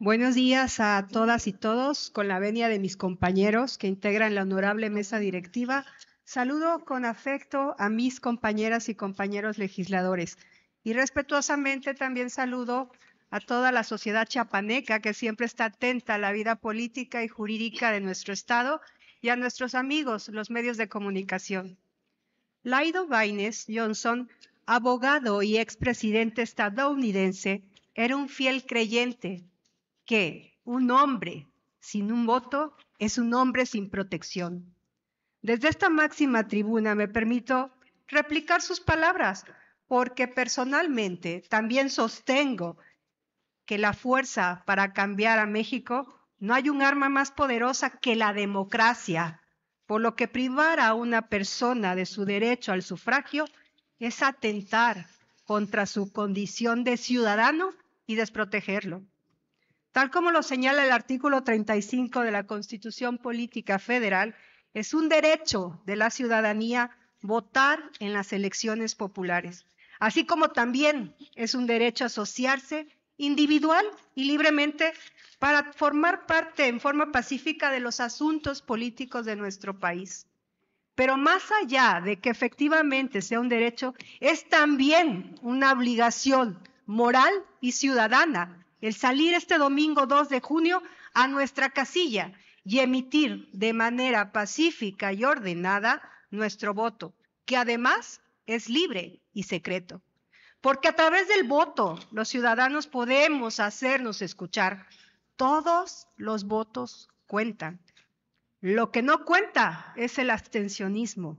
Buenos días a todas y todos, con la venia de mis compañeros que integran la honorable mesa directiva. Saludo con afecto a mis compañeras y compañeros legisladores y respetuosamente también saludo a toda la sociedad chapaneca que siempre está atenta a la vida política y jurídica de nuestro Estado y a nuestros amigos, los medios de comunicación. Laido Baines Johnson, abogado y expresidente estadounidense, era un fiel creyente que un hombre sin un voto es un hombre sin protección. Desde esta máxima tribuna me permito replicar sus palabras, porque personalmente también sostengo que la fuerza para cambiar a México no hay un arma más poderosa que la democracia, por lo que privar a una persona de su derecho al sufragio es atentar contra su condición de ciudadano y desprotegerlo. Tal como lo señala el artículo 35 de la Constitución Política Federal, es un derecho de la ciudadanía votar en las elecciones populares, así como también es un derecho asociarse individual y libremente para formar parte en forma pacífica de los asuntos políticos de nuestro país. Pero más allá de que efectivamente sea un derecho, es también una obligación moral y ciudadana el salir este domingo 2 de junio a nuestra casilla y emitir de manera pacífica y ordenada nuestro voto, que además es libre y secreto. Porque a través del voto los ciudadanos podemos hacernos escuchar. Todos los votos cuentan. Lo que no cuenta es el abstencionismo,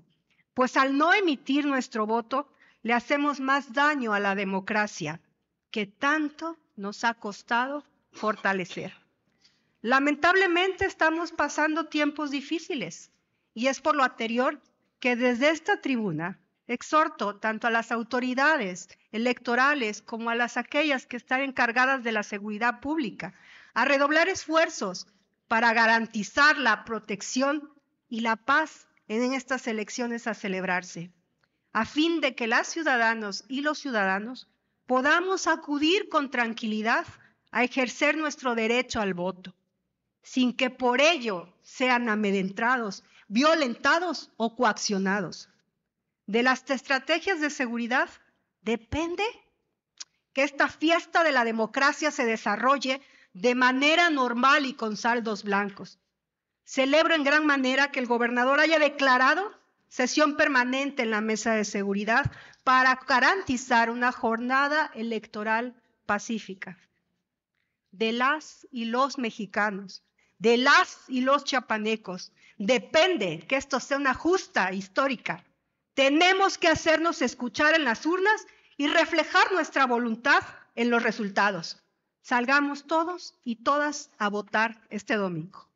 pues al no emitir nuestro voto le hacemos más daño a la democracia, que tanto nos ha costado fortalecer. Lamentablemente estamos pasando tiempos difíciles y es por lo anterior que desde esta tribuna exhorto tanto a las autoridades electorales como a las aquellas que están encargadas de la seguridad pública a redoblar esfuerzos para garantizar la protección y la paz en estas elecciones a celebrarse, a fin de que las ciudadanos y los ciudadanos podamos acudir con tranquilidad a ejercer nuestro derecho al voto, sin que por ello sean amedrentados, violentados o coaccionados. De las estrategias de seguridad depende que esta fiesta de la democracia se desarrolle de manera normal y con saldos blancos. Celebro en gran manera que el gobernador haya declarado sesión permanente en la mesa de seguridad para garantizar una jornada electoral pacífica de las y los mexicanos, de las y los chapanecos. Depende que esto sea una justa histórica. Tenemos que hacernos escuchar en las urnas y reflejar nuestra voluntad en los resultados. Salgamos todos y todas a votar este domingo.